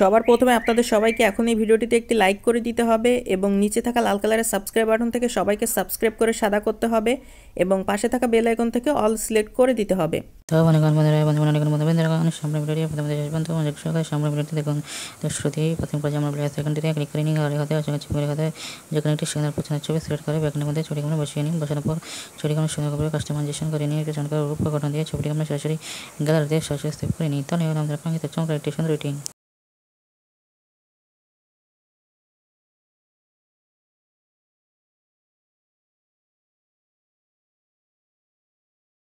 সবার প্রথমে আপনাদের সবাইকে এখন এই ভিডিওটিতে একটি লাইক করে দিতে হবে এবং নিচে থাকা লাল কালারের সাবস্ক্রাইব বাটন থেকে সবাইকে সাবস্ক্রাইব করে সাদা করতে হবে এবং পাশে থাকা বেল আইকন থেকে অল সিলেক্ট করে দিতে হবে সামনে শ্রুতি প্রথম আর যেখানে একটি সুন্দর ছবি সিলেক্ট করে ছবিটি বসিয়ে বসানোর পর সুন্দর করে নিয়ে দিয়ে আমরা সরাসরি করে নিই একটি সুন্দর